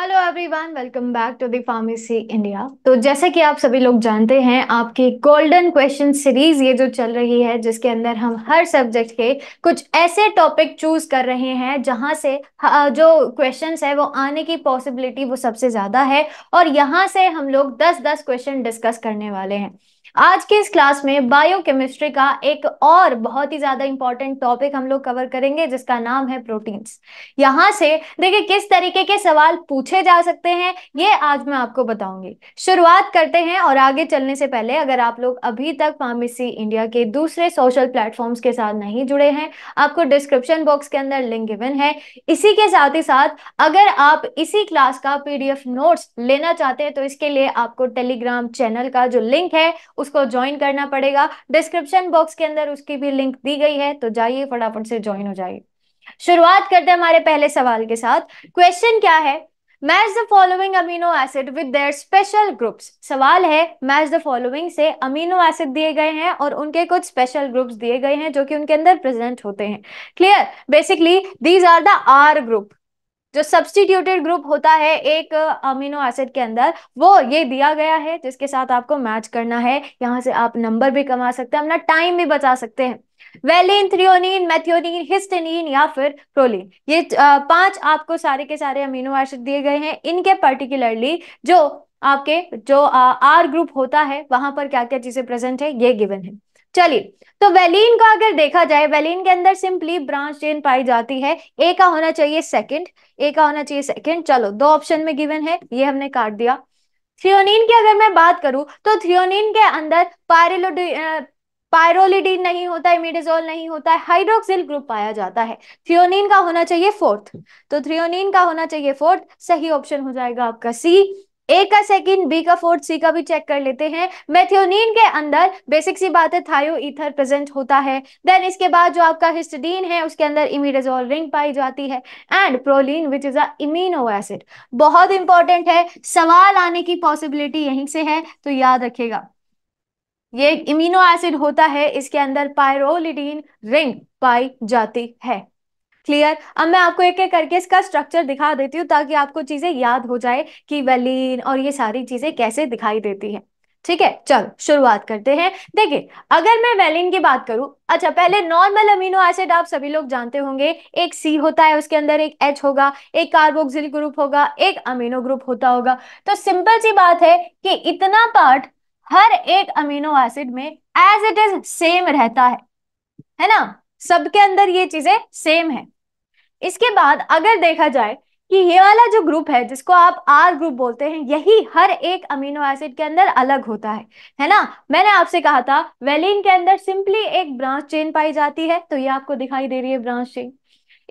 Hello everyone welcome back to the pharmacy India तो जैसे कि आप सभी लोग जानते हैं आपकी गोल्डन क्वेश्चन सीरीज ये जो चल रही है जिसके अंदर हम हर सब्जेक्ट के कुछ ऐसे टॉपिक चूज कर रहे हैं जहां से जो क्वेश्चंस है वो आने की पॉसिबिलिटी वो सबसे ज्यादा है और यहां से हम लोग 10-10 क्वेश्चन डिस्कस करने वाले हैं आज के इस क्लास में बायोकेमिस्ट्री का एक और बहुत ही ज्यादा इंपॉर्टेंट टॉपिक हम लोग कवर करेंगे जिसका नाम है प्रोटीन्स यहां से देखिए किस तरीके के सवाल पूछे जा सकते हैं ये आज मैं आपको बताऊंगी शुरुआत करते हैं और आगे चलने से पहले अगर आप लोग अभी तक फार्मेसी इंडिया के दूसरे सोशल प्लेटफॉर्म्स के साथ नहीं जुड़े हैं आपको डिस्क्रिप्शन बॉक्स के अंदर लिंक गिवन है इसी के साथ ही साथ अगर आप इसी क्लास का पीडीएफ नोट्स लेना चाहते हैं तो इसके लिए आपको टेलीग्राम चैनल का जो लिंक है उसको ज्वाइन करना पड़ेगा डिस्क्रिप्शन बॉक्स के अंदर उसकी भी लिंक दी गई है तो जाइए फटाफट से ज्वाइन हो जाइए शुरुआत करते हैं हमारे पहले सवाल के साथ क्वेश्चन क्या है match the following amino acid with their special groups सवाल है मैच द फॉलोइंग से अमीनो एसिड दिए गए हैं और उनके कुछ स्पेशल ग्रुप्स दिए गए हैं जो कि उनके अंदर प्रेजेंट होते हैं clear basically these are the R group जो सब्सटीट्यूटेड ग्रुप होता है एक अमीनो एसिड के अंदर वो ये दिया गया है जिसके साथ आपको मैच करना है यहाँ से आप नंबर भी कमा सकते हैं अपना टाइम भी बचा सकते हैं वेलिन थ्रियोनिन मैथियोनिन हिस्टेनिन या फिर प्रोलिन ये पांच आपको सारे के सारे अमीनो एसिड दिए गए हैं इनके पर्टिकुलरली जो आपके जो आर ग्रुप होता है वहां पर क्या क्या चीजें प्रेजेंट है ये गिवन है चलिए तो वेलिन का अगर देखा जाए वेलिन के अंदर सिंपली ब्रांच चेन पाई जाती है ए का होना चाहिए सेकंड ए का होना चाहिए सेकंड चलो दो ऑप्शन में गिवन है ये हमने काट दिया थ्रियोनिन की अगर मैं बात करूं तो थ्रियोनिन के अंदर पायरोलोडी पायरोलिडीन नहीं होता इमिडेजोल नहीं होता है हाइड्रोक्सिल ग्रुप पाया जाता है थ्रियोनिन का होना चाहिए फोर्थ तो थ्रियोनिन का होना चाहिए फोर्थ सही ऑप्शन हो जाएगा आपका सी ए का सेकंड बी का फोर्थ सी का भी चेक कर लेते हैं मेथियोनिन के अंदर बेसिक सी बात है थायो ईथर प्रेजेंट होता है देन इसके बाद जो आपका हिस्टडीन है उसके अंदर इमीडाजोल रिंग पाई जाती है and proline which is amino acid बहुत इंपॉर्टेंट है सवाल आने की पॉसिबिलिटी यहीं से है तो याद रखेगा ये इमीनो एसिड होता है इसके अंदर पायरोलिडीन रिंग पाई जाती है क्लियर अब मैं आपको एक एक करके इसका स्ट्रक्चर दिखा देती हूँ ताकि आपको चीजें याद हो जाए कि वेलिन और ये सारी चीजें कैसे दिखाई देती है ठीक है चलो शुरुआत करते हैं देखिए अगर मैं वेलिन की बात करूं अच्छा पहले नॉर्मल अमीनो एसिड आप सभी लोग जानते होंगे एक सी होता है उसके अंदर एक एच होगा एक कार्बोक्सिल ग्रुप होगा एक अमीनो ग्रुप होता होगा तो सिंपल सी बात है कि इतना पार्ट हर एक अमीनो एसिड में एज इट इज सेम रहता है है ना सबके अंदर ये चीजें सेम है इसके बाद अगर देखा जाए कि ये वाला जो ग्रुप है जिसको आप आर ग्रुप बोलते हैं यही हर एक अमीनो एसिड के अंदर अलग होता है है ना मैंने आपसे कहा था वेलिन के अंदर सिंपली एक ब्रांच चेन पाई जाती है तो ये आपको दिखाई दे रही है ब्रांच चेन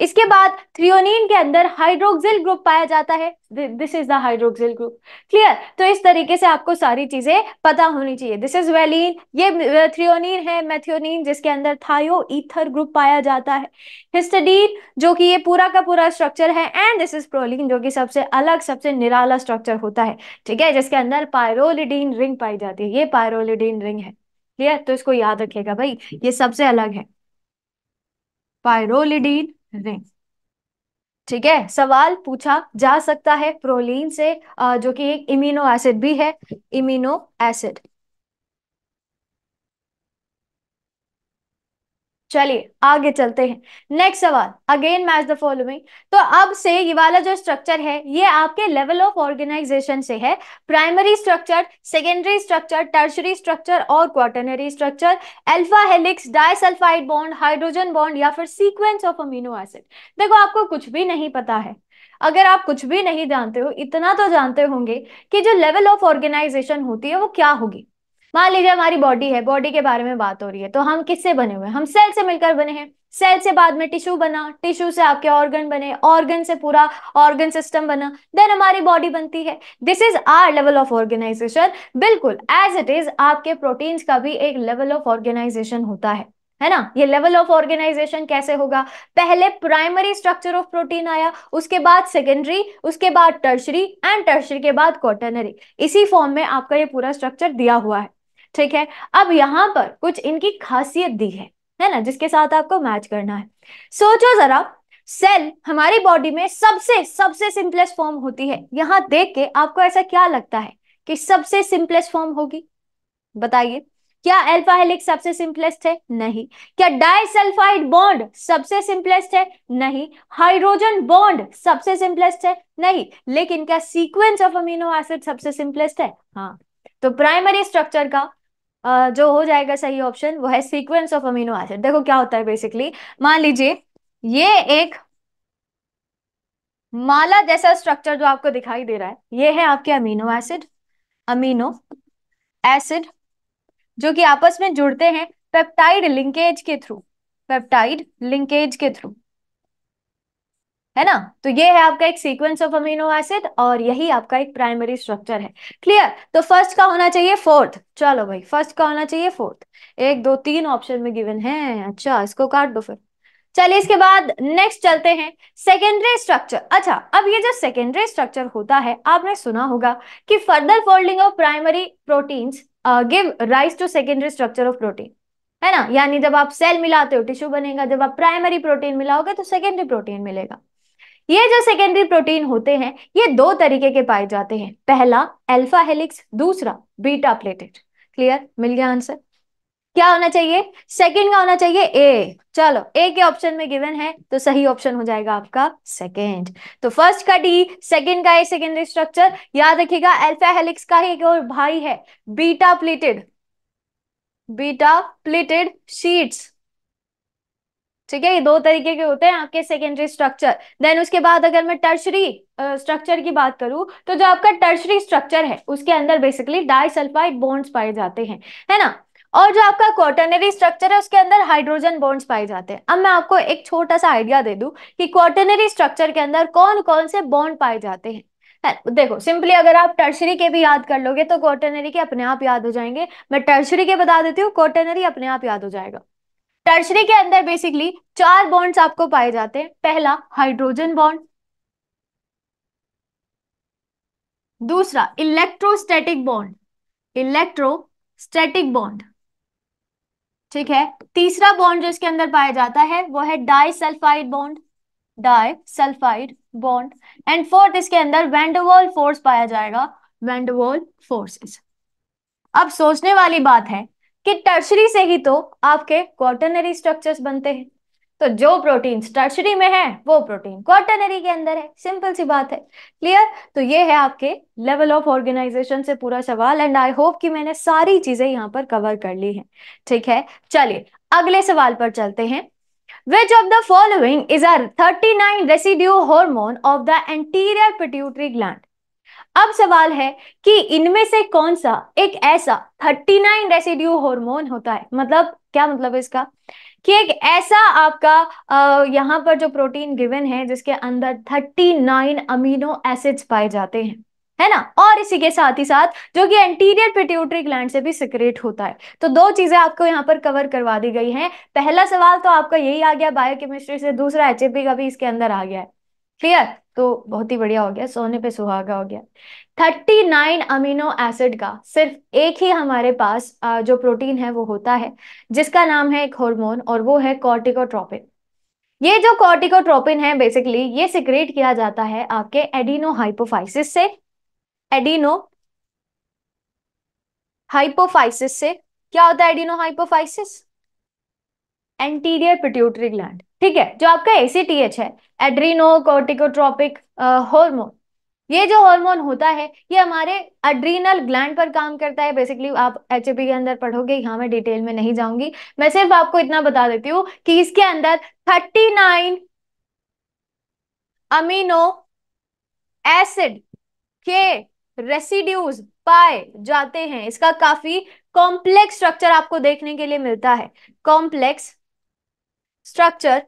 इसके बाद थ्रियोनिन के अंदर हाइड्रोक्सिल ग्रुप पाया जाता है this is the hydroxyl group clear तो इस तरीके से आपको सारी चीजें पता होनी चाहिए दिस इज वेलिन ये थ्रियोनिन है मैथियोनिन जिसके अंदर थायो ईथर ग्रुप पाया जाता है हिस्टडीन जो कि ये पूरा का पूरा स्ट्रक्चर है एंड दिस इज प्रोलिन जो कि सबसे अलग सबसे निराला स्ट्रक्चर होता है ठीक है जिसके अंदर पायरोलिडीन रिंग पाई जाती है ये पायरोलिडीन रिंग है क्लियर तो इसको याद रखेगा भाई ये सबसे अलग है पायरोलिडीन रिंग ठीक है सवाल पूछा जा सकता है प्रोलीन से जो कि एक इमिनो एसिड भी है इमिनो एसिड चलिए आगे चलते हैं नेक्स्ट सवाल अगेन मैच द फॉलोइंग तो अब से ये वाला जो स्ट्रक्चर है ये आपके लेवल ऑफ ऑर्गेनाइजेशन से है primary structure secondary structure tertiary structure और quaternary structure alpha helix disulphide bond hydrogen bond या फिर सीक्वेंस ऑफ अमीनो एसिड देखो आपको कुछ भी नहीं पता है अगर आप कुछ भी नहीं जानते हो इतना तो जानते होंगे कि जो लेवल ऑफ ऑर्गेनाइजेशन होती है वो क्या होगी मान लीजिए हमारी बॉडी है बॉडी के बारे में बात हो रही है तो हम किससे बने हुए हम सेल से मिलकर बने हैं सेल से बाद में टिश्यू बना टिश्यू से आपके ऑर्गन बने ऑर्गन से पूरा ऑर्गन सिस्टम बना देन हमारी बॉडी बनती है this is our level of organization बिल्कुल एज इट इज आपके प्रोटीन्स का भी एक लेवल ऑफ ऑर्गेनाइजेशन होता है है ना ये लेवल ऑफ ऑर्गेनाइजेशन कैसे होगा पहले प्राइमरी स्ट्रक्चर ऑफ प्रोटीन आया उसके बाद सेकेंडरी उसके बाद टर्शरी एंड टर्शरी के बाद क्वार्टनरी इसी फॉर्म में आपका ये पूरा स्ट्रक्चर दिया हुआ है ठीक है अब यहां पर कुछ इनकी खासियत दी है है ना जिसके साथ आपको मैच करना है सोचो जरा सेल हमारी बॉडी में सबसे सबसे सिंपलेस्ट फॉर्म होती है यहां देख के आपको ऐसा क्या लगता है कि सबसे सिंपलेस्ट फॉर्म होगी बताइए क्या अल्फा हेलिक्स सबसे सिंपलेस्ट है नहीं क्या डाइसल्फाइड बॉन्ड सबसे सिंपलेस्ट है नहीं हाइड्रोजन बॉन्ड सबसे सिंपलेस्ट है नहीं लेकिन क्या सीक्वेंस ऑफ अमीनो एसिड सबसे सिंपलेस्ट है हाँ तो प्राइमरी स्ट्रक्चर का जो हो जाएगा सही ऑप्शन वो है सीक्वेंस ऑफ अमीनो एसिड देखो क्या होता है बेसिकली मान लीजिए ये एक माला जैसा स्ट्रक्चर जो आपको दिखाई दे रहा है ये है आपके अमीनो एसिड अमीनो एसिड जो कि आपस में जुड़ते हैं पेप्टाइड लिंकेज के थ्रू पेप्टाइड लिंकेज के थ्रू है ना तो ये है आपका एक सीक्वेंस ऑफ अमीनो एसिड और यही आपका एक प्राइमरी स्ट्रक्चर है क्लियर तो फर्स्ट का होना चाहिए फोर्थ चलो भाई फर्स्ट का होना चाहिए फोर्थ एक दो तीन ऑप्शन में गिवन है अच्छा इसको काट दो फिर चलिए इसके बाद नेक्स्ट चलते हैं सेकेंडरी स्ट्रक्चर अच्छा अब ये जो सेकेंडरी स्ट्रक्चर होता है आपने सुना होगा कि further folding of primary protein give rise to secondary structure of protein है ना यानी जब आप सेल मिलाते हो टिश्यू बनेगा जब आप प्राइमरी प्रोटीन मिलाओगे तो सेकेंडरी प्रोटीन मिलेगा ये जो सेकेंडरी प्रोटीन होते हैं ये दो तरीके के पाए जाते हैं पहला अल्फा हेलिक्स दूसरा बीटा प्लेटेड क्लियर मिल गया आंसर क्या होना चाहिए सेकेंड का होना चाहिए ए चलो ए के ऑप्शन में गिवन है तो सही ऑप्शन हो जाएगा आपका सेकेंड तो फर्स्ट का डी सेकेंड का ए सेकेंडरी स्ट्रक्चर याद रखिएगा अल्फा हेलिक्स का ही एक और भाई है beta pleated beta pleated sheets ठीक है ये दो तरीके के होते हैं आपके सेकेंडरी स्ट्रक्चर देन उसके बाद अगर मैं टर्शरी स्ट्रक्चर की बात करूं तो जो आपका टर्शरी स्ट्रक्चर है उसके अंदर बेसिकली डाइसल्फाइड बॉन्ड्स पाए जाते हैं है ना और जो आपका क्वार्टनरी स्ट्रक्चर है उसके अंदर हाइड्रोजन बॉन्ड्स पाए जाते हैं अब मैं आपको एक छोटा सा आइडिया दे दूं कि क्वार्टनरी स्ट्रक्चर के अंदर कौन कौन से बॉन्ड पाए जाते हैं देखो सिंपली अगर आप टर्शरी के भी याद कर लोगे तो क्वार्टनरी के अपने आप याद हो जाएंगे मैं टर्शरी के बता देती हूँ क्वार्टनरी अपने आप याद हो जाएगा टर्शरी के अंदर बेसिकली चार बॉन्ड्स आपको पाए जाते हैं पहला हाइड्रोजन बॉन्ड दूसरा इलेक्ट्रोस्टैटिक बॉन्ड इलेक्ट्रोस्टैटिक बॉन्ड ठीक है तीसरा बॉन्ड जो इसके अंदर पाया जाता है वो है sulphide bond sulphide bond and fourth इसके अंदर वेंडोवॉल फोर्स पाया जाएगा वेंडोवॉल फोर्सेस अब सोचने वाली बात है कि टर्शरी से ही तो आपके क्वार्टनरी स्ट्रक्चर्स बनते हैं तो जो प्रोटीन टर्शरी में है वो प्रोटीन क्वार्टनरी के अंदर है सिंपल सी बात है क्लियर तो ये है आपके लेवल ऑफ ऑर्गेनाइजेशन से पूरा सवाल एंड आई होप कि मैंने सारी चीजें यहाँ पर कवर कर ली हैं ठीक है चलिए अगले सवाल पर चलते हैं Which of the following is a 39 residue hormone of the anterior pituitary gland? अब सवाल है कि इनमें से कौन सा एक ऐसा 39 रेसिड्यू हॉर्मोन होता है मतलब क्या मतलब है इसका कि एक ऐसा आपका यहाँ पर जो प्रोटीन गिवन है जिसके अंदर 39 अमीनो एसिड्स पाए जाते हैं है ना और इसी के साथ ही साथ जो कि एंटीरियर पिट्यूटरी ग्लैंड से भी सिक्रेट होता है तो दो चीजें आपको यहाँ पर कवर करवा दी गई हैं पहला सवाल तो आपका यही आ गया बायोकेमिस्ट्री से दूसरा एचएपी का भी इसके अंदर आ गया है क्लियर तो बहुत ही बढ़िया हो गया सोने पे सुहागा हो गया थर्टी नाइन अमीनो एसिड का सिर्फ एक ही हमारे पास जो प्रोटीन है वो होता है जिसका नाम है एक हॉर्मोन और वो है कॉर्टिकोट्रोपिन ये जो कॉर्टिकोट्रोपिन है बेसिकली ये सिक्रेट किया जाता है आपके एडिनो हाइपोफाइसिस से एडिनो हाइपोफाइसिस से क्या होता है adenohypophysis anterior pituitary gland ठीक है जो आपका एसीटीएच है एड्रीनो कोर्टिकोट्रोपिक हॉर्मोन ये जो हार्मोन होता है ये हमारे अड्रीनल ग्लैंड पर काम करता है बेसिकली आप एच के अंदर पढ़ोगे यहाँ मैं डिटेल में नहीं जाऊंगी मैं सिर्फ आपको इतना बता देती हूँ कि इसके अंदर 39 अमीनो एसिड के रेसिड्यूज पाए जाते हैं इसका काफी कॉम्प्लेक्स स्ट्रक्चर आपको देखने के लिए मिलता है कॉम्प्लेक्स स्ट्रक्चर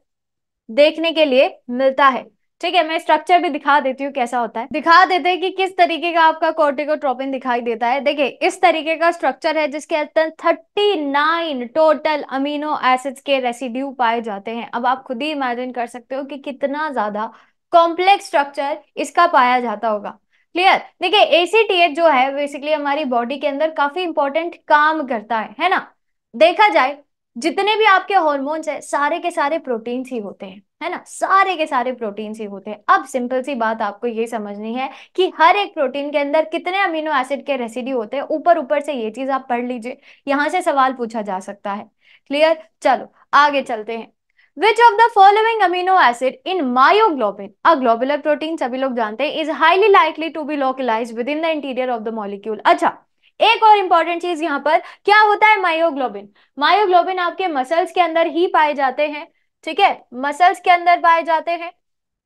देखने के लिए मिलता है ठीक है मैं स्ट्रक्चर भी दिखा देती हूँ कैसा होता है दिखा देते हैं कि किस तरीके का आपका कोर्टिकोट्रोपिन दिखाई देता है देखिए इस तरीके का स्ट्रक्चर है जिसके अंदर 39 टोटल अमीनो एसिड्स के रेसिड्यू पाए जाते हैं अब आप खुद ही इमेजिन कर सकते हो कि कितना ज्यादा कॉम्प्लेक्स स्ट्रक्चर इसका पाया जाता होगा क्लियर देखिये एसीटीएच जो है बेसिकली हमारी बॉडी के अंदर काफी इंपॉर्टेंट काम करता है है ना देखा जाए जितने भी आपके हॉर्मोन्स है सारे के सारे प्रोटीन्स ही होते हैं है ना सारे के सारे प्रोटीन्स ही होते हैं अब सिंपल सी बात आपको ये समझनी है कि हर एक प्रोटीन के अंदर कितने अमीनो एसिड के रेसिडी होते हैं ऊपर ऊपर से ये चीज आप पढ़ लीजिए यहाँ से सवाल पूछा जा सकता है क्लियर चलो आगे चलते हैं which of the following amino acid in myoglobin a globular protein सभी लोग जानते हैं, is highly likely to be localize within the interior of the molecule अच्छा, एक और इंपॉर्टेंट चीज यहाँ पर क्या होता है मायोग्लोबिन मायोग्लोबिन आपके मसल्स के अंदर ही पाए जाते हैं ठीक है मसल्स के अंदर पाए जाते हैं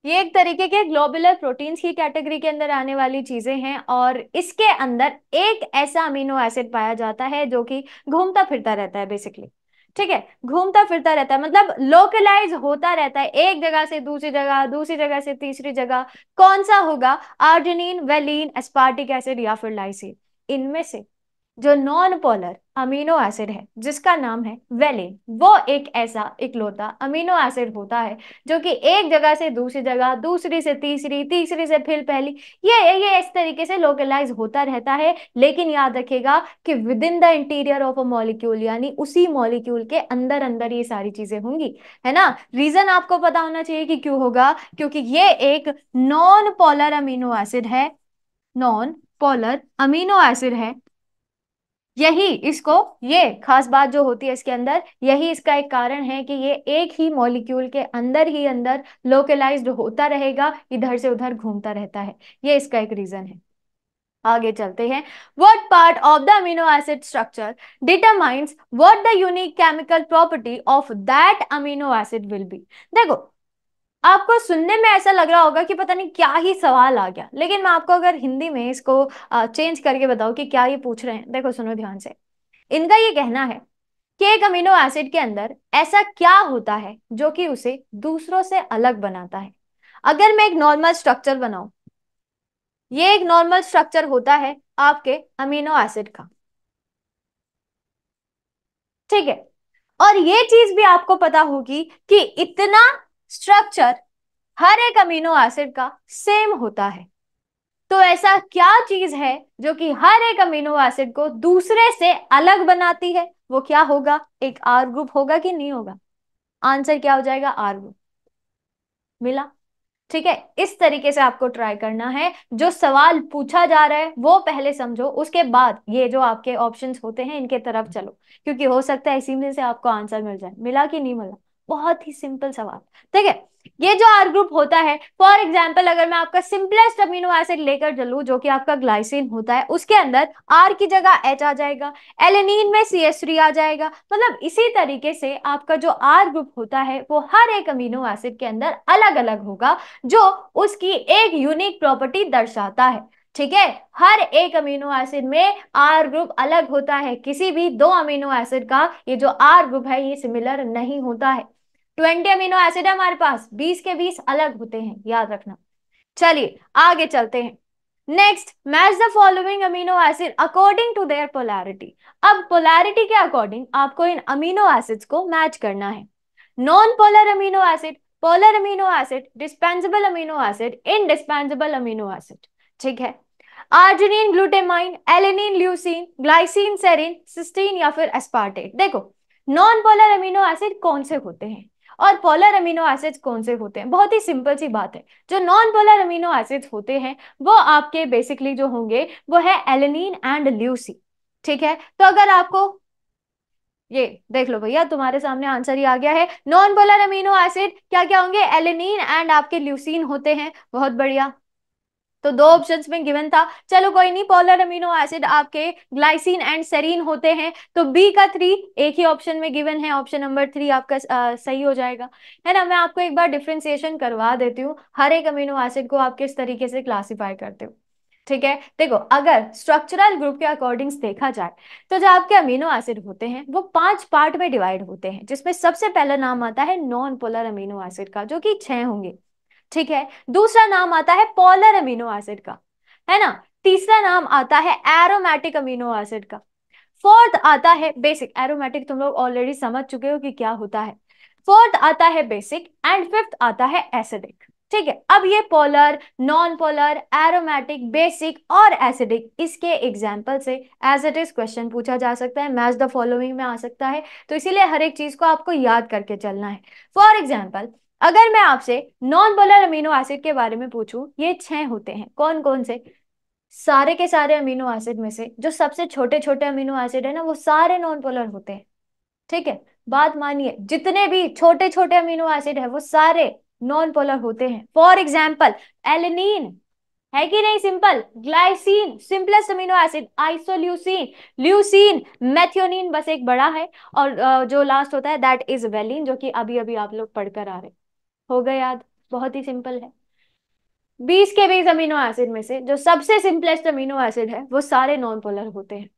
ये एक तरीके के ग्लोबुलर प्रोटीन्स की कैटेगरी के अंदर आने वाली चीजें हैं और इसके अंदर एक ऐसा अमीनो एसिड पाया जाता है जो कि घूमता फिरता रहता है बेसिकली ठीक है घूमता फिरता रहता है मतलब लोकलाइज होता रहता है एक जगह से दूसरी जगह दूसरी जगह से तीसरी जगह कौन सा होगा आर्जिनिन वेलिन एस्पार्टिक एसिड या फिर लाइसिन इनमें से जो नॉन पोलर अमीनो एसिड है जिसका नाम है वेलिन वो एक ऐसा इकलौता अमीनो एसिड होता है जो कि एक जगह से दूसरी जगह दूसरी से तीसरी तीसरी से फिर पहली ये ये इस तरीके से लोकलाइज होता रहता है लेकिन याद रखेगा कि within the interior of a molecule यानी उसी मॉलिक्यूल के अंदर अंदर ये सारी चीजें होंगी है ना रीजन आपको पता होना चाहिए कि क्यों होगा क्योंकि ये एक नॉन पोलर अमीनो एसिड है नॉन पोलर अमीनो एसिड है यही इसको ये खास बात जो होती है इसके अंदर यही इसका एक कारण है कि ये एक ही मॉलिक्यूल के अंदर ही अंदर लोकलाइज्ड होता रहेगा इधर से उधर घूमता रहता है ये इसका एक रीजन है आगे चलते हैं what part of the amino acid structure determines what the unique chemical property of that amino acid will be देखो आपको सुनने में ऐसा लग रहा होगा कि पता नहीं क्या ही सवाल आ गया लेकिन मैं आपको अगर हिंदी में इसको चेंज करके बताऊं कि क्या ये पूछ रहे हैं देखो सुनो ध्यान से इनका ये कहना है कि एक अमीनो एसिड के अंदर ऐसा क्या होता है जो कि उसे दूसरों से अलग बनाता है अगर मैं एक नॉर्मल स्ट्रक्चर बनाऊं ये एक नॉर्मल स्ट्रक्चर होता है आपके अमीनो एसिड का ठीक है और ये चीज भी आपको पता होगी कि इतना स्ट्रक्चर हर एक अमीनो एसिड का सेम होता है तो ऐसा क्या चीज है जो कि हर एक अमीनो एसिड को दूसरे से अलग बनाती है वो क्या होगा एक आर ग्रुप होगा कि नहीं होगा आंसर क्या हो जाएगा आर ग्रुप मिला ठीक है इस तरीके से आपको ट्राई करना है जो सवाल पूछा जा रहा है वो पहले समझो उसके बाद ये जो आपके ऑप्शंस होते हैं इनके तरफ चलो क्योंकि हो सकता है इसी में से आपको आंसर मिल जाए मिला कि नहीं मिला बहुत ही सिंपल सवाल ठीक है ये जो आर ग्रुप होता है फॉर एग्जाम्पल अगर मैं आपका सिंपलेस्ट अमीनो एसिड लेकर चलू जो कि आपका ग्लाइसिन होता है उसके अंदर आर की जगह एच आ जाएगा एलेनिन में सी एस थ्री आ जाएगा मतलब इसी तरीके से आपका जो आर ग्रुप होता है वो हर एक अमीनो एसिड के अंदर अलग अलग होगा जो उसकी एक यूनिक प्रॉपर्टी दर्शाता है ठीक है हर एक अमीनो एसिड में आर ग्रुप अलग होता है किसी भी दो अमीनो एसिड का ये जो आर ग्रुप है ये सिमिलर नहीं होता है ट्वेंटी अमीनो एसिड हमारे पास बीस के बीस अलग होते हैं याद रखना चलिए आगे चलते हैं next match the following amino acid according to their polarity अब पोलैरिटी के अकॉर्डिंग आपको इन अमीनो एसिड्स को मैच करना है non polar amino acid polar amino acid dispensable amino acid indispensable amino acid ठीक है arginine glutamine alanine leucine glycine serine cysteine या फिर एस्पार्टेट देखो नॉन पोलर अमीनो एसिड कौन से होते हैं और पोलर अमीनो एसिड कौन से होते हैं बहुत ही सिंपल सी बात है जो नॉन पोलर अमीनो एसिड होते हैं वो आपके बेसिकली जो होंगे वो है एलिनिन एंड ल्यूसी ठीक है तो अगर आपको ये देख लो भैया तुम्हारे सामने आंसर ही आ गया है नॉन पोलर अमीनो एसिड क्या क्या होंगे एलिनिन एंड आपके ल्यूसीन होते हैं बहुत बढ़िया तो दो ऑप्शन में गिवन था चलो कोई नहीं पोलर अमीनो एसिड आपके ग्लाइसिन एंड सेरीन होते हैं तो बी का थ्री एक ही ऑप्शन में गिवन है ऑप्शन नंबर थ्री आपका आ, सही हो जाएगा है ना मैं आपको एक बार डिफ्रेंसिएशन करवा देती हूँ हर एक अमीनो एसिड को आप किस तरीके से क्लासीफाई करते हो ठीक है देखो अगर स्ट्रक्चरल ग्रुप के अकॉर्डिंग देखा जाए तो जो आपके अमीनो एसिड होते हैं वो पांच पार्ट में डिवाइड होते हैं जिसमें सबसे पहला नाम आता है नॉन पोलर अमीनो एसिड का जो कि छह होंगे ठीक है दूसरा नाम आता है पॉलर अमीनो एसिड का है ना तीसरा नाम आता है एरोमेटिक अमीनो एसिड का फोर्थ आता है बेसिक एरोमेटिक तुम लोग ऑलरेडी समझ चुके हो कि क्या होता है फोर्थ आता है बेसिक एंड फिफ्थ आता है एसिडिक ठीक है अब ये polar non polar aromatic basic और एसिडिक इसके एग्जाम्पल से एज इट इज क्वेश्चन पूछा जा सकता है मैच द फॉलोइंग में आ सकता है तो इसीलिए हर एक चीज को आपको याद करके चलना है फॉर एग्जाम्पल अगर मैं आपसे नॉन पोलर अमीनो एसिड के बारे में पूछूं ये छह होते हैं कौन कौन से सारे के सारे अमीनो एसिड में से जो सबसे छोटे छोटे अमीनो एसिड है ना वो सारे नॉन पोलर होते हैं ठीक है बात मानिए जितने भी छोटे छोटे अमीनो एसिड है वो सारे नॉन पोलर होते हैं फॉर एग्जाम्पल एलिन है कि नहीं simple glycine simplest amino acid isoleucine leucine methionine बस एक बड़ा है और जो लास्ट होता है दैट इज वेलिन जो कि अभी अभी आप लोग पढ़कर आ रहे हैं हो गया याद बहुत ही सिंपल है बीस के बीस अमीनो एसिड में से जो सबसे सिंपलेस्ट अमीनो एसिड है वो सारे नॉन पोलर होते हैं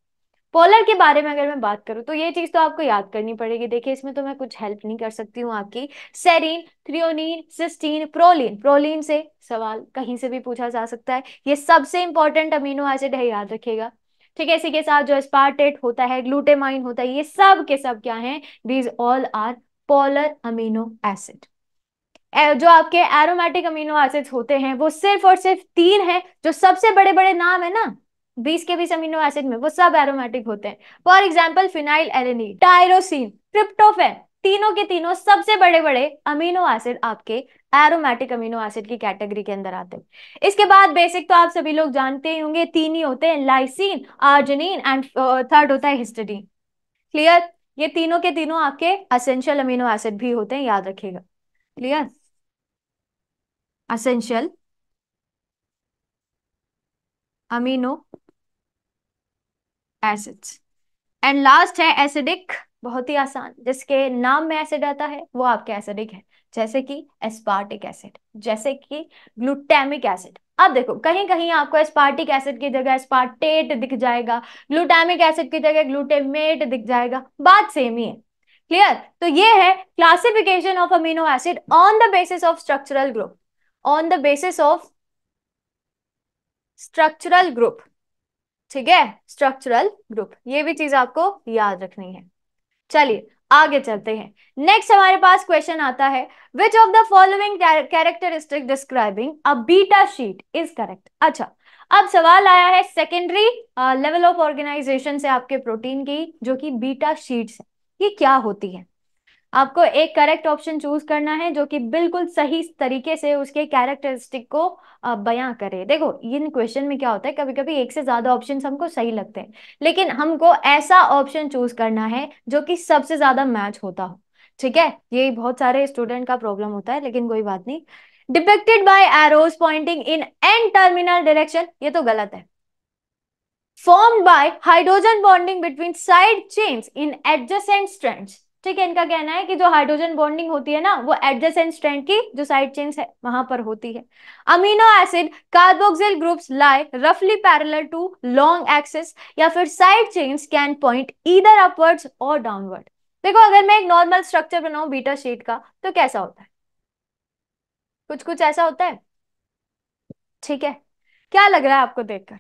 पोलर के बारे में अगर मैं बात करूं तो ये चीज तो आपको याद करनी पड़ेगी देखिए इसमें तो मैं कुछ हेल्प नहीं कर सकती हूँ आपकी serine threonine cysteine proline proline से सवाल कहीं से भी पूछा जा सकता है ये सबसे इंपॉर्टेंट अमीनो एसिड है याद रखेगा ठीक है इसी के साथ जो स्पार्टेट होता है ग्लूटेमाइन होता है ये सब के सब क्या है these all are polar amino acid जो आपके एरोमेटिक अमीनो एसिड्स होते हैं वो सिर्फ और सिर्फ तीन है जो सबसे बड़े बड़े नाम है ना बीस के बीस अमीनो एसिड में वो सब एरोमेटिक होते हैं for example phenylalanine tyrosine tryptophan तीनों के तीनों सबसे बड़े बड़े अमीनो एसिड आपके एरोमेटिक अमीनो एसिड की कैटेगरी के अंदर आते हैं इसके बाद बेसिक तो आप सभी लोग जानते ही होंगे तीन ही होते हैं लाइसिन आर्जिनिन एंड थर्ड होता है हिस्टडीन क्लियर ये तीनों के तीनों आपके असेंशियल अमीनो एसिड भी होते हैं याद रखिएगा clear essential amino acids and last है एसिडिक बहुत ही आसान जिसके नाम में एसिड आता है वो आपके एसिडिक है जैसे कि एस्पार्टिक एसिड जैसे कि ग्लूटेमिक एसिड अब देखो कहीं कहीं आपको एस्पार्टिक एसिड की जगह एस्पार्टेट दिख जाएगा ग्लूटामिक एसिड की जगह ग्लूटेमेट दिख जाएगा बात सेम ही है क्लियर तो ये है classification of amino acid on the basis of structural group on the basis of structural group ठीक है स्ट्रक्चरल ग्रुप ये भी चीज आपको याद रखनी है चलिए आगे चलते हैं नेक्स्ट हमारे पास क्वेश्चन आता है which of the following characteristic describing a beta sheet is correct अच्छा अब सवाल आया है सेकेंडरी लेवल ऑफ ऑर्गेनाइजेशन से आपके प्रोटीन की जो कि बीटा शीट्स है ये क्या होती है आपको एक करेक्ट ऑप्शन चूज करना है जो कि बिल्कुल सही तरीके से उसके कैरेक्टरिस्टिक को बयां करे देखो इन क्वेश्चन में क्या होता है कभी कभी एक से ज्यादा ऑप्शन हमको सही लगते हैं लेकिन हमको ऐसा ऑप्शन चूज करना है जो कि सबसे ज्यादा मैच होता हो ठीक है ये बहुत सारे स्टूडेंट का प्रॉब्लम होता है लेकिन कोई बात नहीं depicted by arrows pointing in N terminal direction ये तो गलत है form by hydrogen bonding between side chain in adjacent strands ठीक है इनका कहना है कि जो हाइड्रोजन बॉन्डिंग होती है ना वो एडजेसेंट स्ट्रैंड की जो साइड चेन्स है वहां पर होती है amino acid carboxyl groups lie रफली पैरेलल टू लॉन्ग एक्सेस या फिर side chains can point either upwards और डाउनवर्ड देखो अगर मैं एक नॉर्मल स्ट्रक्चर बनाऊं बीटा शीट का तो कैसा होता है कुछ कुछ ऐसा होता है ठीक है क्या लग रहा है आपको देखकर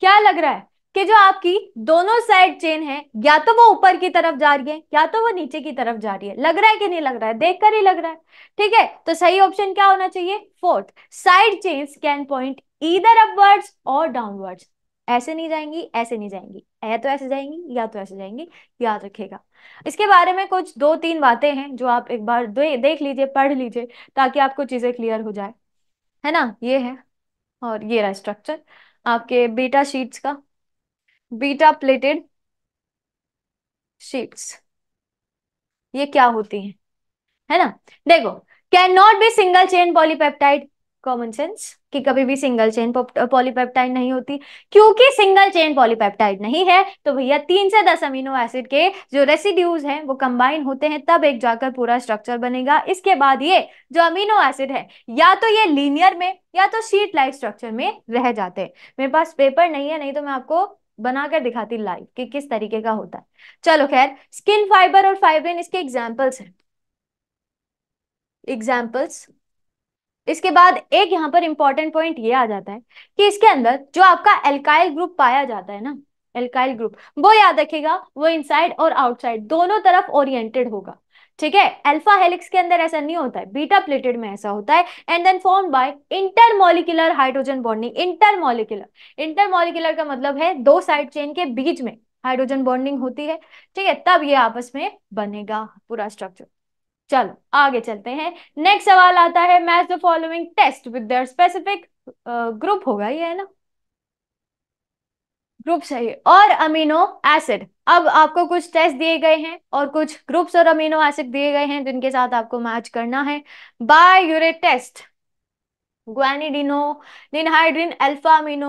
क्या लग रहा है कि जो आपकी दोनों साइड चेन है या तो वो ऊपर की तरफ जा रही है या तो वो नीचे की तरफ जा रही है लग रहा है कि नहीं लग रहा है देखकर ही लग रहा है ठीक है तो सही ऑप्शन क्या होना चाहिए fourth side chain can point either upwards और डाउनवर्ड्स ऐसे नहीं जाएंगी ऐसे नहीं जाएंगी या तो ऐसे जाएंगी या तो ऐसे जाएंगी याद रखेगा इसके बारे में कुछ दो तीन बातें हैं जो आप एक बार दे, देख लीजिए पढ़ लीजिए ताकि आपको चीजें क्लियर हो जाए है ना ये है और ये रहा स्ट्रक्चर आपके बेटा शीट्स का बीटा प्लेटेड शीट्स ये क्या होती है है ना देखो can not be single chain polypeptide common sense कि कभी भी सिंगल चेन पॉलीपेप्टाइड नहीं होती क्योंकि सिंगल चेन पॉलीपेप्टाइड नहीं है तो भैया तीन से दस अमीनो एसिड के जो रेसिड्यूज हैं वो कंबाइन होते हैं तब एक जाकर पूरा स्ट्रक्चर बनेगा इसके बाद ये जो अमीनो एसिड है या तो ये लीनियर में या तो शीट लाइक स्ट्रक्चर में रह जाते हैं मेरे पास पेपर नहीं है नहीं तो मैं आपको बनाकर दिखाती लाइव कि किस तरीके का होता है चलो खैर स्किन फाइबर और फाइब्रिन इसके एग्जाम्पल्स हैं एग्जाम्पल्स इसके बाद एक यहाँ पर इंपॉर्टेंट पॉइंट ये आ जाता है कि इसके अंदर जो आपका एल्काइल ग्रुप पाया जाता है ना एल्काइल ग्रुप वो याद रखेगा वो इनसाइड और आउटसाइड दोनों तरफ ओरिएंटेड होगा ठीक है अल्फा हेलिक्स के अंदर ऐसा नहीं होता है बीटा प्लेटेड में ऐसा होता है and then form by intermolecular hydrogen bonding intermolecular intermolecular का मतलब है दो साइड चेन के बीच में हाइड्रोजन बॉन्डिंग होती है ठीक है तब ये आपस में बनेगा पूरा स्ट्रक्चर चलो आगे चलते हैं नेक्स्ट सवाल आता है match the following test with their specific group होगा ये है ना ग्रुप सही और अमीनो एसिड अब आपको कुछ टेस्ट दिए गए हैं और कुछ ग्रुप्स और अमीनो एसिड दिए गए हैं जिनके साथ आपको मैच करना है biuret test guanidino ninhydrin alpha amino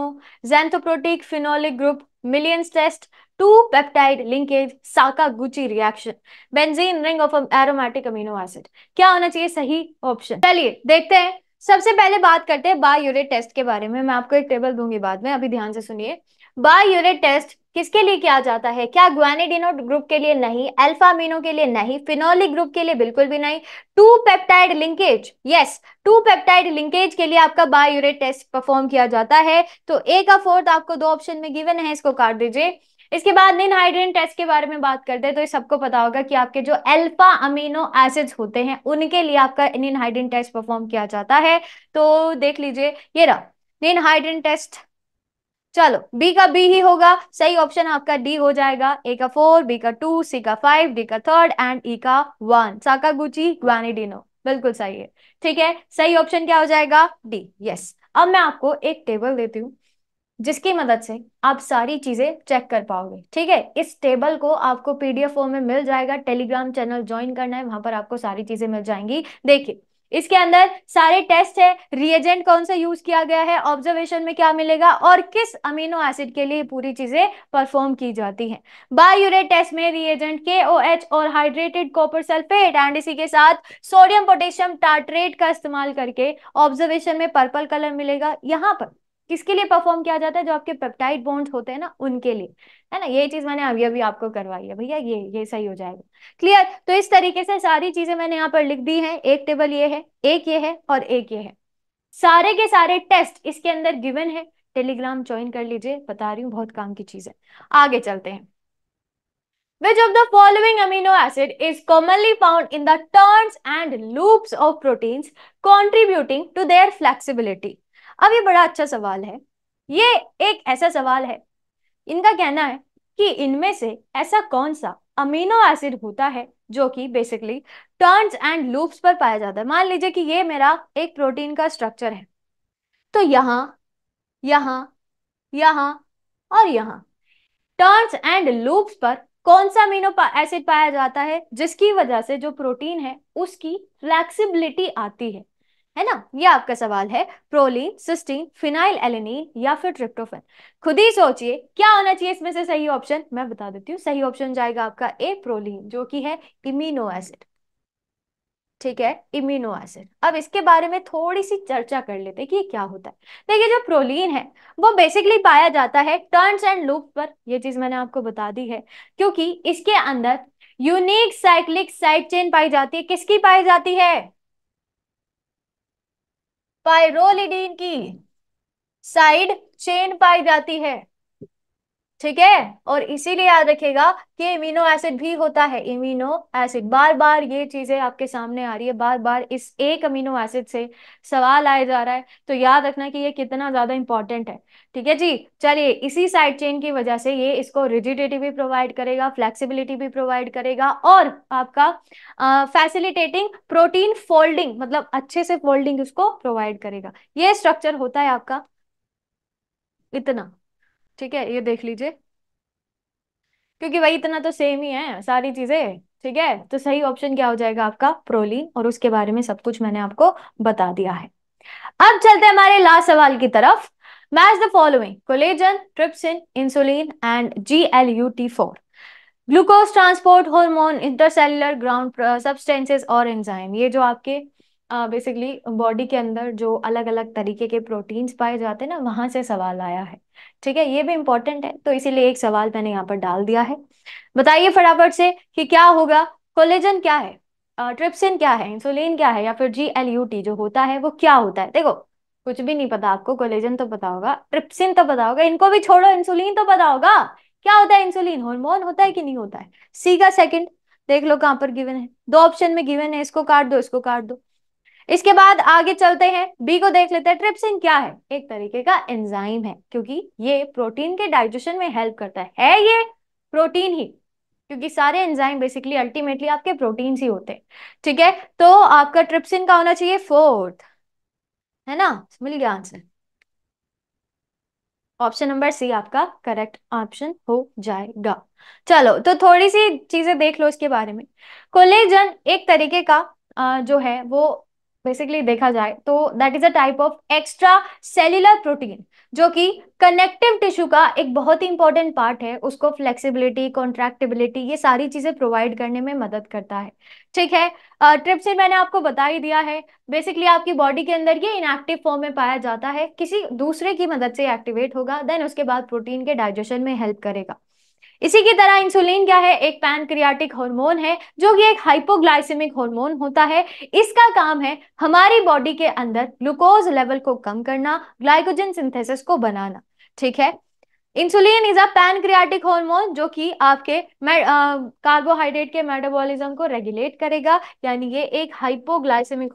xanthoproteic phenolic group Millon's test two peptide linkage Sakaguchi reaction benzene ring of aromatic amino acid क्या होना चाहिए सही ऑप्शन चलिए देखते हैं सबसे पहले बात करते हैं बायोरेट टेस्ट के बारे में मैं आपको एक टेबल दूंगी बाद में अभी ध्यान से सुनिए बाय यूनिट टेस्ट किसके लिए किया जाता है क्या ग्वानिडिनो ग्रुप के लिए नहीं अल्फा के लिए नहीं फिनोलिक ग्रुप के लिए बिल्कुल भी नहीं two peptide linkage yes two peptide linkage के लिए आपका बायोरेट टेस्ट परफॉर्म किया जाता है तो ए का फोर्थ आपको दो ऑप्शन में गिवन है इसको काट दीजिए इसके बाद निन हाइड्रोजन टेस्ट के बारे में बात करते हैं तो ये सबको पता होगा कि आपके जो अल्फा अमीनो एसिड्स होते हैं उनके लिए आपका निन हाइड्रोजन टेस्ट परफॉर्म किया जाता है तो देख लीजिए ये रहा निन हाइड्रोजन टेस्ट चलो बी का बी ही होगा सही ऑप्शन आपका डी हो जाएगा ए का फोर बी का टू सी का फाइव डी का थर्ड एंड ई का वन साका गुची ग्वानिडिनो बिल्कुल सही है ठीक है सही ऑप्शन क्या हो जाएगा डी यस अब मैं आपको एक टेबल देती हूँ जिसकी मदद से आप सारी चीजें चेक कर पाओगे ठीक है इस टेबल को आपको पीडीएफ फॉर्म में मिल जाएगा टेलीग्राम चैनल ज्वाइन करना है वहां पर आपको सारी चीजें मिल जाएंगी देखिए इसके अंदर सारे टेस्ट है रिएजेंट कौन सा यूज किया गया है ऑब्जर्वेशन में क्या मिलेगा और किस अमीनो एसिड के लिए पूरी चीजें परफॉर्म की जाती है बायूरे टेस्ट में रिएजेंट के ओ एच और हाइड्रेटेड कॉपर सल्फेट एंड इसी के साथ सोडियम पोटेशियम टार्ट्रेट का इस्तेमाल करके ऑब्जर्वेशन में पर्पल कलर मिलेगा यहाँ पर किसके लिए परफॉर्म किया जाता है जो आपके पेप्टाइड बॉन्ड होते हैं ना उनके लिए है ना ये चीज मैंने अभी अभी आपको करवाई है भैया ये ये सही हो जाएगा क्लियर तो इस तरीके से सारी चीजें मैंने यहाँ पर लिख दी है एक टेबल ये है एक ये है और एक ये है सारे के सारे टेस्ट इसके अंदर गिवन है टेलीग्राम ज्वाइन कर लीजिए बता रही हूँ बहुत काम की चीज है आगे चलते हैं Which of the following amino acid is commonly found in the turns and loops of proteins contributing to their flexibility? अब ये बड़ा अच्छा सवाल है ये एक ऐसा सवाल है इनका कहना है कि इनमें से ऐसा कौन सा अमीनो एसिड होता है जो कि बेसिकली टर्न्स एंड लूप्स पर पाया जाता है मान लीजिए कि ये मेरा एक प्रोटीन का स्ट्रक्चर है तो यहाँ यहाँ यहाँ और यहाँ टर्न्स एंड लूप्स पर कौन सा अमीनो एसिड पाया जाता है जिसकी वजह से जो प्रोटीन है उसकी फ्लैक्सीबिलिटी आती है है ना ये आपका सवाल है प्रोलीन सिस्टीन फिनाइल एलिनी या फिर ट्रिप्टोफेन खुद ही सोचिए क्या होना चाहिए इसमें से सही ऑप्शन मैं बता देती हूँ सही ऑप्शन जाएगा आपका ए प्रोलीन जो कि है इमिनो एसिड ठीक है इम्यूनो एसिड अब इसके बारे में थोड़ी सी चर्चा कर लेते हैं कि ये क्या होता है देखिए जो प्रोलीन है वो बेसिकली पाया जाता है टर्न्स एंड लूप पर ये चीज मैंने आपको बता दी है क्योंकि इसके अंदर यूनिक साइक्लिक साइड चेन पाई जाती है किसकी पाई जाती है पायरोलिडीन की साइड चेन पाई जाती है ठीक है और इसीलिए याद रखेगा कि इमिनो एसिड भी होता है इमिनो एसिड बार बार ये चीजें आपके सामने आ रही है बार बार इस एक अमीनो एसिड से सवाल आया जा रहा है तो याद रखना कि ये कितना ज्यादा इंपॉर्टेंट है ठीक है जी चलिए इसी साइड चेन की वजह से ये इसको रिजिडिटी भी प्रोवाइड करेगा फ्लेक्सीबिलिटी भी प्रोवाइड करेगा और आपका फैसिलिटेटिंग प्रोटीन फोल्डिंग मतलब अच्छे से फोल्डिंग उसको प्रोवाइड करेगा ये स्ट्रक्चर होता है आपका इतना ठीक है ये देख लीजिए क्योंकि वही इतना तो सेम ही है सारी चीजें ठीक है तो सही ऑप्शन क्या हो जाएगा आपका प्रोलीन और उसके बारे में सब कुछ मैंने आपको बता दिया है अब चलते हैं हमारे लास्ट सवाल की तरफ match the following collagen trypsin insulin and G L U T four glucose transport hormone intercellular ground substances और एंजाइम ये जो आपके बेसिकली बॉडी के अंदर जो अलग अलग तरीके के प्रोटीन्स पाए जाते हैं ना वहां से सवाल आया है ठीक है ये भी इंपॉर्टेंट है तो इसीलिए एक सवाल मैंने यहाँ पर डाल दिया है बताइए फटाफट से कि क्या होगा कोलेजन क्या है ट्रिप्सिन क्या है इंसुलिन क्या है या फिर जी एल यू टी जो होता है वो क्या होता है देखो कुछ भी नहीं पता आपको कोलेजन तो पता होगा ट्रिप्सिन तो पता होगा इनको भी छोड़ो इंसुलिन तो पता होगा क्या होता है इंसुलिन हॉर्मोन होता है कि नहीं होता है सी का सेकंड देख लो कहाँ पर गिवन है दो ऑप्शन में गिवन है इसको काट दो इसको काट दो इसके बाद आगे चलते हैं बी को देख लेते हैं ट्रिप्सिन क्या है एक तरीके का एंजाइम है क्योंकि ये प्रोटीन के डाइजेशन में हेल्प करता है है ये प्रोटीन ही क्योंकि सारे एंजाइम बेसिकली अल्टीमेटली आपके प्रोटीन ही होते हैं ठीक है तो आपका ट्रिप्सिन का होना चाहिए फोर्थ है ना मिल गया आंसर ऑप्शन नंबर सी आपका करेक्ट ऑप्शन हो जाएगा चलो तो थोड़ी सी चीजें देख लो इसके बारे में कोलेजन एक तरीके का जो है वो बेसिकली देखा जाए तो that is a type of extracellular protein जो कि कनेक्टिव टिश्यू का एक बहुत ही इंपॉर्टेंट पार्ट है उसको फ्लेक्सिबिलिटी कॉन्ट्रैक्टिबिलिटी ये सारी चीजें प्रोवाइड करने में मदद करता है ठीक है ट्रिप्सिन मैंने आपको बता ही दिया है बेसिकली आपकी बॉडी के अंदर ये इनएक्टिव फॉर्म में पाया जाता है किसी दूसरे की मदद से एक्टिवेट होगा देन उसके बाद प्रोटीन के डाइजेशन में हेल्प करेगा इसी की तरह इंसुलिन क्या है एक पैनक्रियाटिक हार्मोन है जो कि एक हाइपोग्लाइसेमिक हार्मोन होता है इसका काम है हमारी बॉडी के अंदर ग्लूकोज लेवल को कम करना ग्लाइकोजन सिंथेसिस को बनाना ठीक है insulin is a pancreatic hormone जो कि आपके कार्बोहाइड्रेट के मेटाबॉलिज्म को रेगुलेट करेगा यानी ये एक हाइपोग्लाइसेमिक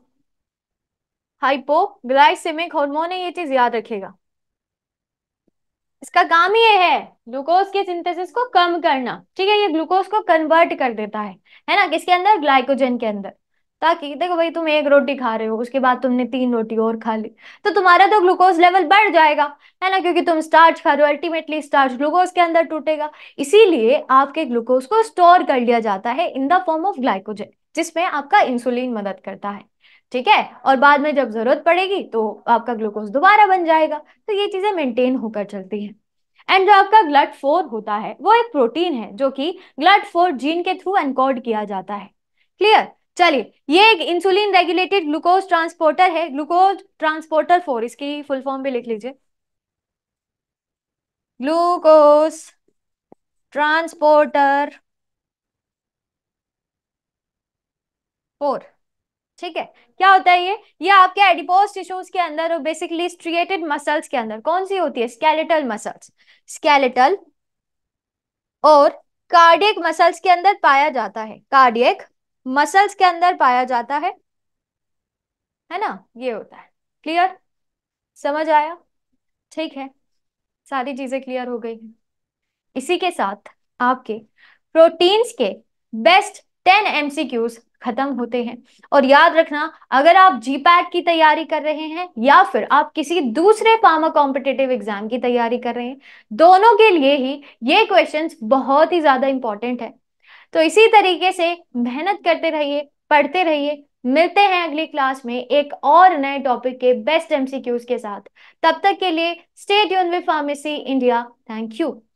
हाइपोग्लाइसेमिक हार्मोन है ये चीज याद रखेगा इसका काम ये है ग्लूकोज के सिंथेसिस को कम करना ठीक है ये ग्लूकोज को कन्वर्ट कर देता है है ना किसके अंदर ग्लाइकोजन के अंदर ताकि देखो भाई तुम एक रोटी खा रहे हो उसके बाद तुमने तीन रोटी और खा ली तो तुम्हारा तो ग्लूकोज लेवल बढ़ जाएगा है ना क्योंकि तुम स्टार्च खा रहे हो अल्टीमेटली स्टार्च ग्लूकोज के अंदर टूटेगा इसीलिए आपके ग्लूकोज को स्टोर कर लिया जाता है in the form of glycogen जिसमें आपका इंसुलिन मदद करता है ठीक है और बाद में जब जरूरत पड़ेगी तो आपका ग्लूकोज दोबारा बन जाएगा तो ये चीजें मेंटेन होकर चलती हैं एंड जो आपका ग्लट फोर होता है वो एक प्रोटीन है जो कि ग्लट फोर जीन के थ्रू एनकोड किया जाता है क्लियर चलिए ये एक इंसुलिन रेगुलेटेड ग्लूकोज ट्रांसपोर्टर है ग्लूकोज ट्रांसपोर्टर फोर इसकी फुल फॉर्म भी लिख लीजिए ग्लूकोज ट्रांसपोर्टर फोर ठीक है क्या होता है ये ये आपके एडिपोज टिश्यूज के अंदर और बेसिकली स्ट्रिएटेड मसल्स के अंदर कौन सी होती है स्केलेटल मसल्स स्केलेटल और कार्डियक मसल्स के अंदर पाया जाता है कार्डियक मसल्स के अंदर पाया जाता है है ना ये होता है क्लियर समझ आया ठीक है सारी चीजें क्लियर हो गई है इसी के साथ आपके प्रोटीन्स के बेस्ट टेन एमसीक्यूज खत्म होते हैं और याद रखना अगर आप जी की तैयारी कर रहे हैं या फिर आप किसी दूसरे फार्मा कॉम्पिटेटिव एग्जाम की तैयारी कर रहे हैं दोनों के लिए ही ये क्वेश्चन बहुत ही ज्यादा इंपॉर्टेंट है तो इसी तरीके से मेहनत करते रहिए पढ़ते रहिए मिलते हैं अगली क्लास में एक और नए टॉपिक के बेस्ट एमसीक्यूज के साथ तब तक के लिए स्टेट यून with pharmacy India thank you